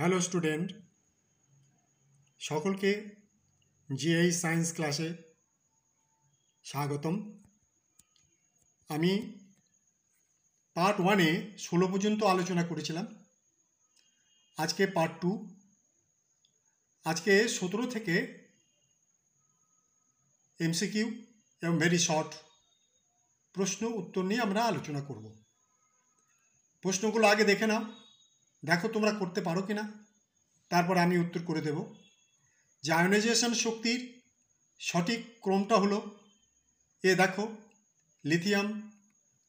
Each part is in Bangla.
হ্যালো স্টুডেন্ট সকলকে জিআই সায়েন্স ক্লাসে স্বাগতম আমি পার্ট ওয়ানে ষোলো পর্যন্ত আলোচনা করেছিলাম আজকে পার্ট টু আজকে সতেরো থেকে এমসিকিউ এবং ভেরি শর্ট প্রশ্ন উত্তর নিয়ে আমরা আলোচনা করব প্রশ্নগুলো আগে দেখে নাও দেখো তোমরা করতে পারো কি না তারপর আমি উত্তর করে দেব যে আয়োনাইজেশন শক্তির সঠিক ক্রমটা হলো এ দেখো lithium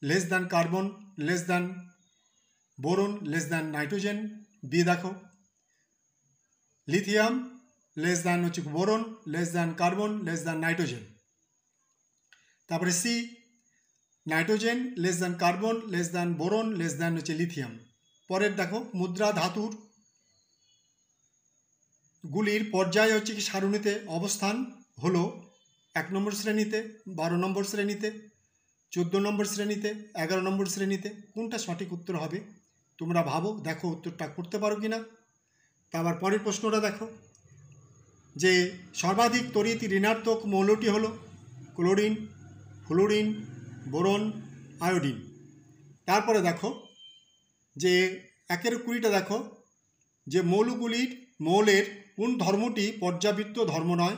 less than carbon less than boron less than nitrogen B দেখো লিথিয়াম লেস দ্যান হচ্ছে boron less than carbon less than nitrogen তারপরে C nitrogen less than carbon less than boron less than হচ্ছে লিথিয়াম পরের দেখো মুদ্রা ধাতুর গুলির পর্যায় হচ্ছে কি সারণীতে অবস্থান হলো এক নম্বর শ্রেণীতে বারো নম্বর শ্রেণীতে চোদ্দো নম্বর শ্রেণীতে এগারো নম্বর শ্রেণীতে কোনটা সঠিক উত্তর হবে তোমরা ভাবো দেখো উত্তরটা করতে পারো কি না তারপর পরের প্রশ্নটা দেখো যে সর্বাধিক তরিত ঋণাত্মক মৌলটি হলো ক্লোরিন ফ্লোরিন বোরন আয়োডিন তারপরে দেখো যে একের কুড়িটা দেখো যে মৌলগুলির মৌলের কোন ধর্মটি পর্যাবৃত্ত ধর্ম নয়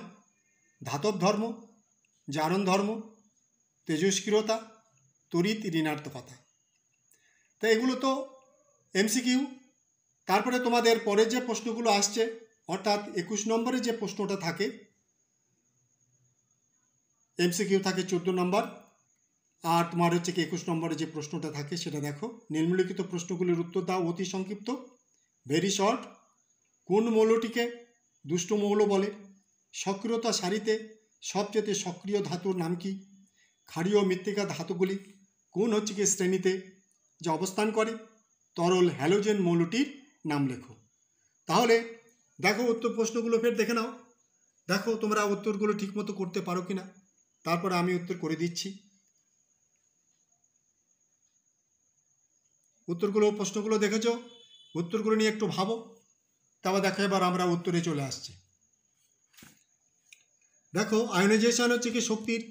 ধাতব ধর্ম জারণ ধর্ম তেজস্ক্রিয়তা তরিত ঋণার্থকতা তা এগুলো তো এমসিকিউ তারপরে তোমাদের পরের যে প্রশ্নগুলো আসছে অর্থাৎ একুশ নম্বরে যে প্রশ্নটা থাকে এমসিকিউ থাকে চোদ্দো নম্বর তোমার হচ্ছে কি একুশ নম্বরে যে প্রশ্নটা থাকে সেটা দেখো নিম্নলিখিত প্রশ্নগুলির উত্তর দাও অতি সংক্ষিপ্ত ভেরি শর্ট কোন মৌলটিকে দুষ্ট মৌল বলে সক্রিয়তা সারিতে সবচেয়ে সক্রিয় ধাতুর নাম কি ক্ষারীয় মৃত্তিকা ধাতুগুলি কোন হচ্ছে কি শ্রেণীতে যে অবস্থান করে তরল হ্যালোজেন মৌলটির নাম লেখো তাহলে দেখো উত্তর প্রশ্নগুলো ফের দেখে নাও দেখো তোমরা উত্তরগুলো ঠিকমতো করতে পারো কি না তারপরে আমি উত্তর করে দিচ্ছি উত্তরগুলো প্রশ্নগুলো দেখেছ উত্তরগুলো নিয়ে একটু ভাবো তারপর দেখো এবার আমরা উত্তরে চলে আসছি দেখো আয়োনাইজেশন হচ্ছে কি শক্তির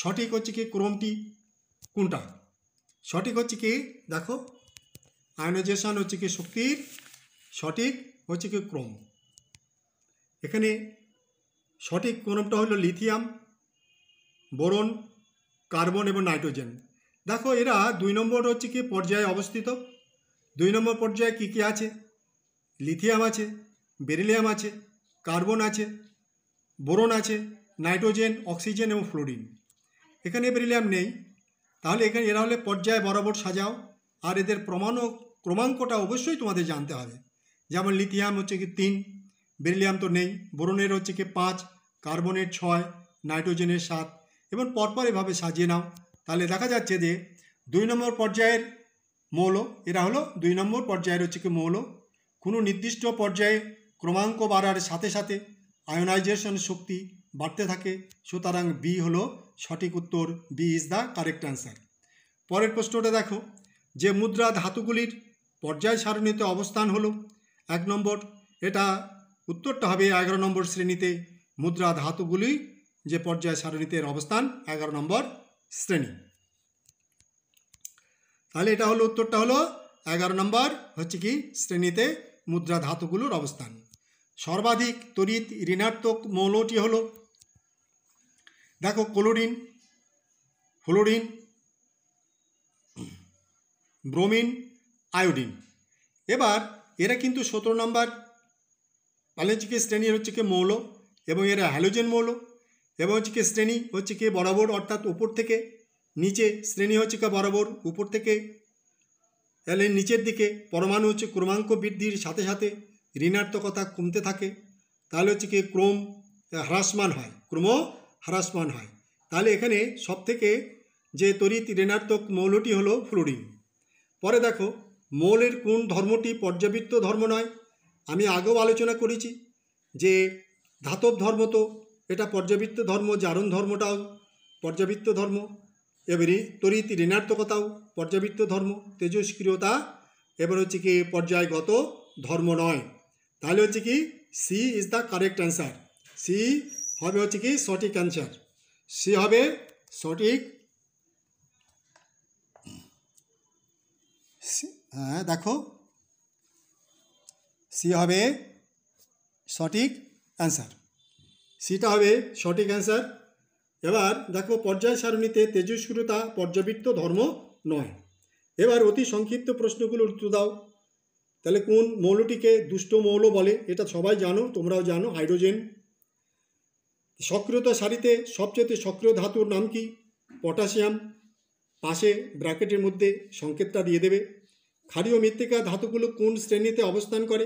সঠিক হচ্ছে কি ক্রমটি কোনটা সঠিক হচ্ছে কি দেখো আয়োনাইজেশন হচ্ছে কি শক্তির সঠিক হচ্ছে কি ক্রম এখানে সঠিক ক্রমটা হলো লিথিয়াম বোরন কার্বন এবং নাইট্রোজেন দেখো এরা দুই নম্বর হচ্ছে কি পর্যায়ে অবস্থিত দুই নম্বর পর্যায়ে কী কী আছে লিথিয়াম আছে বেরিলিয়াম আছে কার্বন আছে বোরন আছে নাইট্রোজেন অক্সিজেন এবং ফ্লোরিন এখানে বেরিলিয়াম নেই তাহলে এখানে এরা হলে পর্যায়ে বরাবর সাজাও আর এদের প্রমাণ ও ক্রমাঙ্কটা অবশ্যই তোমাদের জানতে হবে যেমন লিথিয়াম হচ্ছে কি তিন বেরিলিয়াম তো নেই বোরনের হচ্ছে কি পাঁচ কার্বনের ছয় নাইট্রোজেনের সাত এবং পরপর এভাবে সাজিয়ে নাও তাহলে দেখা যাচ্ছে যে দুই নম্বর পর্যায়ের মৌল এরা হলো দুই নম্বর পর্যায়ের হচ্ছে কি মৌল কোনো নির্দিষ্ট পর্যায়ে ক্রমাঙ্ক বাড়ার সাথে সাথে আয়োনাইজেশন শক্তি বাড়তে থাকে সুতরাং বি হলো সঠিক উত্তর B is the correct answer পরের প্রশ্নটা দেখো যে মুদ্রা ধাতুগুলির পর্যায় সারণীতে অবস্থান হলো এক নম্বর এটা উত্তরটা হবে এগারো নম্বর শ্রেণীতে মুদ্রা ধাতুগুলি যে পর্যায় সারণীতে অবস্থান এগারো নম্বর শ্রেণী তাহলে এটা হলো উত্তরটা হলো এগারো নম্বর হচ্ছে কি শ্রেণীতে মুদ্রা ধাতুগুলোর অবস্থান সর্বাধিক তড়িৎ ঋণাত্মক মৌলটি হলো দেখো ক্লোরিন ফ্লোরিন ব্রোমিন আয়োডিন এবার এরা কিন্তু সতেরো নম্বর পালেঞ্চিকের শ্রেণীর হচ্ছে কি মৌল এবং এরা হ্যালোজেন মৌল এবং হচ্ছে কি শ্রেণী হচ্ছে কি বরাবর অর্থাৎ উপর থেকে নিচে শ্রেণী হচ্ছে কি বরাবর উপর থেকে তাহলে নিচের দিকে পরমাণু হচ্ছে ক্রমাঙ্ক বৃদ্ধির সাথে সাথে ঋণার্থকতা কমতে থাকে তাহলে হচ্ছে কি ক্রম হ্রাসমান হয় ক্রম হ্রাসমান হয় তাহলে এখানে সব থেকে যে তরিত ঋণার্থক মৌলটি হলো ফ্লোরিন পরে দেখো মৌলের কোন ধর্মটি পর্যাবৃত্ত ধর্ম নয় আমি আগেও আলোচনা করেছি যে ধাতব ধর্ম তো এটা পর্যবৃত্ত ধর্ম জারণ ধর্মটাও পর্যবৃত্ত ধর্ম এবারে তরিত ঋণার্থকতাও পর্যবৃত্ত ধর্ম তেজস্ক্রিয়তা এবার হচ্ছে কি পর্যায়গত ধর্ম নয় তাহলে হচ্ছে কি C is the correct answer C হবে হচ্ছে কি সঠিক অ্যান্সার সি হবে সঠিক হ্যাঁ দেখো সি হবে সঠিক অ্যান্সার সিটা হবে সঠিক অ্যান্সার এবার দেখো পর্যায় সারণীতে তেজস্ক্রুতা পর্যবৃত্ত ধর্ম নয় এবার অতি সংক্ষিপ্ত প্রশ্নগুলো উত্তর দাও তাহলে কোন মৌলটিকে দুষ্ট মৌল বলে এটা সবাই জানো তোমরাও জানো হাইড্রোজেন সক্রিয়তা সারিতে সবচেয়ে সক্রিয় ধাতুর নাম কি পটাশিয়াম পাশে ব্র্যাকেটের মধ্যে সংকেতটা দিয়ে দেবে ক্ষারীয় মৃত্তিকা ধাতুগুলো কোন শ্রেণীতে অবস্থান করে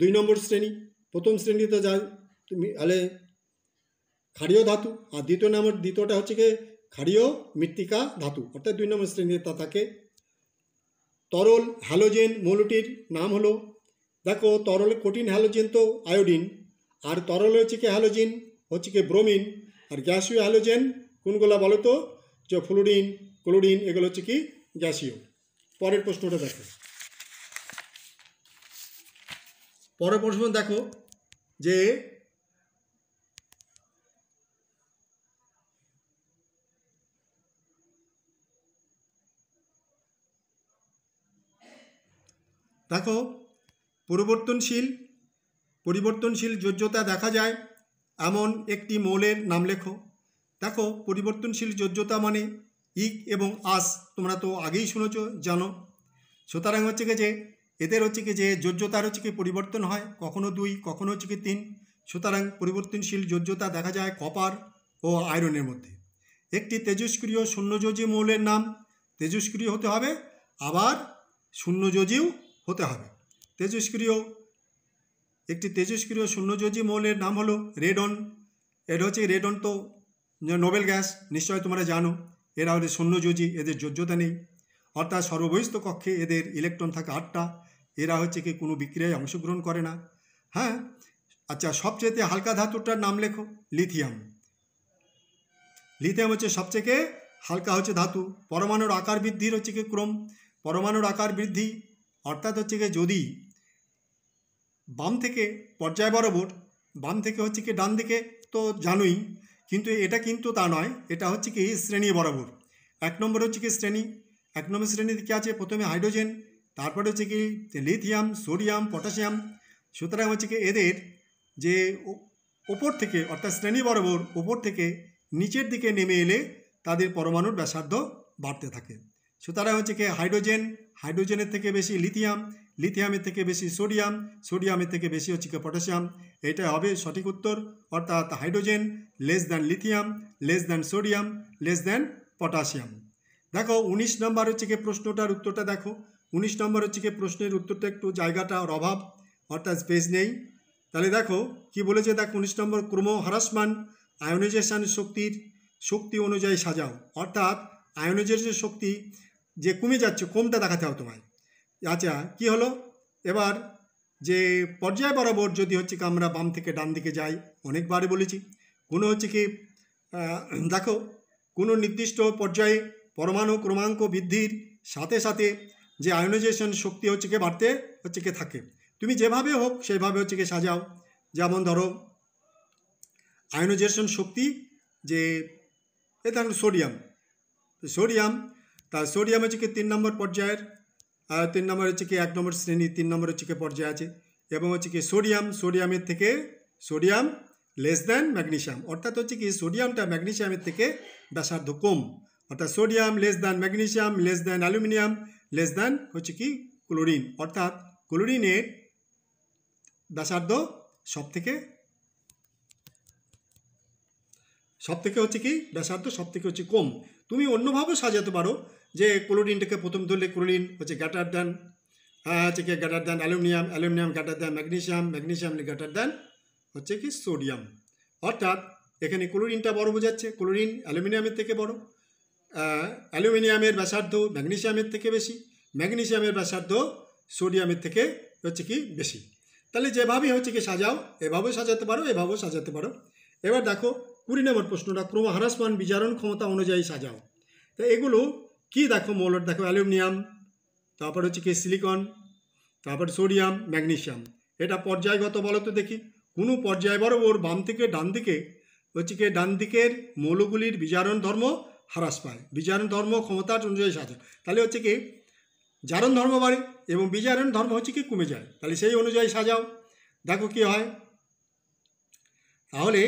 দুই নম্বর শ্রেণী প্রথম শ্রেণীতে যায় তুমি তাহলে ক্ষারীয় ধাতু আর দ্বিতীয় নম্বর দ্বিতীয়টা হচ্ছে কি ক্ষারীয় মৃত্তিকা ধাতু অর্থাৎ দুই নম্বর শ্রেণীতে তা থাকে তরল হ্যালোজেন মৌলটির নাম হলো দেখো তরল কঠিন হ্যালোজেন তো আয়োডিন আর তরল হচ্ছে কি হ্যালোজিন হচ্ছে কি ব্রোমিন আর গ্যাসীয় হ্যালোজেন কোনগুলো বলো তো যে ফ্লোরিন ক্লোরিন এগুলো হচ্ছে কি গ্যাসীয় পরের প্রশ্নটা দেখো পরের প্রশ্ন দেখো যে দেখো পরিবর্তনশীল পরিবর্তনশীল যোজ্যতা দেখা যায় এমন একটি মৌলের নাম লেখো দেখো পরিবর্তনশীল যোজ্যতা মানে ইক এবং আস তোমরা তো আগেই শুনেছ জানো সুতরাং হচ্ছে কি যে এদের হচ্ছে কি যে যোজ্যতার হচ্ছে কি পরিবর্তন হয় কখনো দুই কখনো হচ্ছে কি তিন সুতরাং পরিবর্তনশীল যোজ্যতা দেখা যায় কপার ও আয়রনের মধ্যে একটি তেজস্ক্রিয় শূন্যযোজী মৌলের নাম তেজস্ক্রিয় হতে হবে আবার শূন্যযোজীও হতে হবে তেজস্ক্রিয় একটি তেজস্ক্রিয় শূন্যযোজী মৌলের নাম হলো রেডন এটা হচ্ছে রেডন তো নোবেল গ্যাস নিশ্চয় তোমরা জানো এরা হলে শূন্যযোজী এদের যোগ্যতা নেই অর্থাৎ সর্ববহিস্থ কক্ষে এদের ইলেকট্রন থাকে আটটা এরা হচ্ছে কি কোনো বিক্রিয়ায় অংশগ্রহণ করে না হ্যাঁ আচ্ছা সবচেয়েতে হালকা ধাতুটার নাম লেখো লিথিয়াম লিথিয়াম হচ্ছে সবচেয়ে হালকা হচ্ছে ধাতু পরমাণুর আকার বৃদ্ধির হচ্ছে কি ক্রম পরমাণুর আকার বৃদ্ধি অর্থাৎ হচ্ছে গিয়ে যদি বাম থেকে পর্যায় বরাবর বাম থেকে হচ্ছে কি ডান দিকে তো জানোই কিন্তু এটা কিন্তু তা নয় এটা হচ্ছে কি শ্রেণী বরাবর এক নম্বর হচ্ছে কি শ্রেণী এক নম্বর শ্রেণীতে কী আছে প্রথমে হাইড্রোজেন তারপরে হচ্ছে কি লিথিয়াম সোডিয়াম পটাশিয়াম সুতরাং হচ্ছে কি এদের যে ওপর থেকে অর্থাৎ শ্রেণী বরাবর ওপর থেকে নিচের দিকে নেমে এলে তাদের পরমাণুর ব্যাসার্ধ বাড়তে থাকে সুতরাং হচ্ছে কি হাইড্রোজেন হাইড্রোজেনের থেকে বেশি লিথিয়াম লিথিয়ামের থেকে বেশি সোডিয়াম সোডিয়ামের থেকে বেশি হচ্ছে কি পটাশিয়াম এটা হবে সঠিক উত্তর অর্থাৎ hydrogen less than lithium less than sodium less than potassium দেখো ১৯ নম্বর হচ্ছে কি প্রশ্নটার উত্তরটা দেখো ১৯ নম্বর হচ্ছে কি প্রশ্নের উত্তরটা একটু জায়গাটার অভাব অর্থাৎ স্পেস নেই তাহলে দেখো কি বলেছে দেখ উনিশ নম্বর ক্রম হারাসমান আয়োনাইজেশন শক্তির শক্তি অনুযায়ী সাজাও অর্থাৎ আয়োনাইজেশন শক্তি যে কমে যাচ্ছে কমটা দেখাতে হবে তোমায় আচ্ছা কি হলো এবার যে পর্যায় বরাবর যদি হচ্ছে কি আমরা বাম থেকে ডান দিকে যাই অনেকবারই বলেছি কোনো হচ্ছে কি দেখো কোনো নির্দিষ্ট পর্যায়ে পরমাণু ক্রমাঙ্ক বৃদ্ধির সাথে সাথে যে আয়োনাইজেশন শক্তি হচ্ছে কি বাড়তে হচ্ছে কি থাকে তুমি যেভাবে হোক সেভাবে হচ্ছে কি সাজাও যেমন ধরো আয়োনাইজেশন শক্তি যে এ সোডিয়াম সোডিয়াম তা সোডিয়াম হচ্ছে কি তিন নম্বর পর্যায়ের তিন নম্বর হচ্ছে কি এক নম্বর শ্রেণী তিন নম্বর হচ্ছে কি পর্যায়ে আছে এবং হচ্ছে কি সোডিয়াম সোডিয়ামের থেকে সোডিয়াম লেস দেন ম্যাগনেশিয়াম অর্থাৎ হচ্ছে কি সোডিয়ামটা ম্যাগনেশিয়ামের থেকে ব্যাসার্ধ কম অর্থাৎ sodium less than magnesium less than aluminium less than হচ্ছে কি ক্লোরিন অর্থাৎ ক্লোরিনের ব্যাসার্ধ সব থেকে সব থেকে হচ্ছে কি ব্যাসার্ধ সব থেকে হচ্ছে কম তুমি অন্যভাবেও সাজাতে পারো যে ক্লোরিনটাকে প্রথম ধরলে ক্লোরিন হচ্ছে গ্যাটার দেন হ্যাঁ হচ্ছে কি greater than aluminium aluminium greater than magnesium magnesium greater than হচ্ছে কি সোডিয়াম অর্থাৎ এখানে ক্লোরিনটা বড় বোঝাচ্ছে ক্লোরিন অ্যালুমিনিয়ামের থেকে বড় অ্যালুমিনিয়ামের ব্যাসার্ধ ম্যাগনেশিয়ামের থেকে বেশি ম্যাগনেশিয়ামের ব্যাসার্ধ সোডিয়ামের থেকে হচ্ছে কি বেশি তাহলে যেভাবেই হচ্ছে কি সাজাও এভাবেও সাজাতে পারো এভাবেও সাজাতে পারো এবার দেখো কুড়ি নম্বর প্রশ্নটা ক্রম হ্রাসমান বিচারণ ক্ষমতা অনুযায়ী সাজাও তো এগুলো কি দেখো মৌলট দেখো অ্যালুমিনিয়াম তারপর হচ্ছে কি সিলিকন তারপর সোডিয়াম ম্যাগনেশিয়াম এটা পর্যায়গত বলো তো দেখি কোনো পর্যায় বরাবর বাম থেকে ডান দিকে হচ্ছে কি ডান দিকের মৌলগুলির বিচারণ ধর্ম হ্রাস পায় বিচারণ ধর্ম ক্ষমতার অনুযায়ী সাজা তাহলে হচ্ছে কি জারণ ধর্ম বাড়ে এবং বিচারণ ধর্ম হচ্ছে কি কমে যায় তাহলে সেই অনুযায়ী সাজাও দেখো কি হয় তাহলে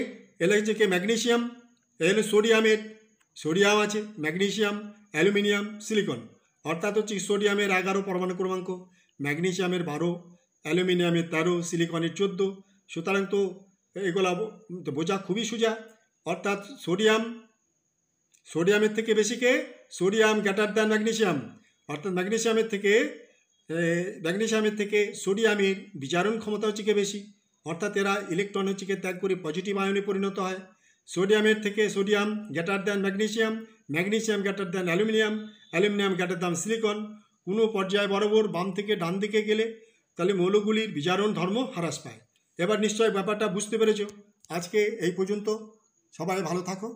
এলএইচডিকে ম্যাগনেশিয়াম এল সোডিয়ামের সোডিয়াম আছে ম্যাগনেশিয়াম অ্যালুমিনিয়াম সিলিকন অর্থাৎ হচ্ছে সোডিয়ামের এগারো পরমাণু ক্রমাঙ্ক ম্যাগনেশিয়ামের বারো অ্যালুমিনিয়ামের তেরো সিলিকনের চোদ্দো সুতরাং তো এগুলো বোঝা খুবই সোজা অর্থাৎ সোডিয়াম সোডিয়ামের থেকে বেশি কে সোডিয়াম গ্যাটার দ্যান ম্যাগনেশিয়াম অর্থাৎ ম্যাগনেশিয়ামের থেকে ম্যাগনেশিয়ামের থেকে সোডিয়ামের বিচারণ ক্ষমতা হচ্ছে কে বেশি অর্থাৎ এরা ইলেকট্রন হচ্ছে ত্যাগ করে পজিটিভ আয়নে পরিণত হয় সোডিয়ামের থেকে sodium greater than magnesium magnesium greater than aluminium aluminium greater than silicon কোনো পর্যায় বরাবর বাম থেকে ডান দিকে গেলে তাহলে মৌলগুলির বিজারণ ধর্ম হ্রাস পায় এবার নিশ্চয় ব্যাপারটা বুঝতে পেরেছ আজকে এই পর্যন্ত সবাই ভালো থাকো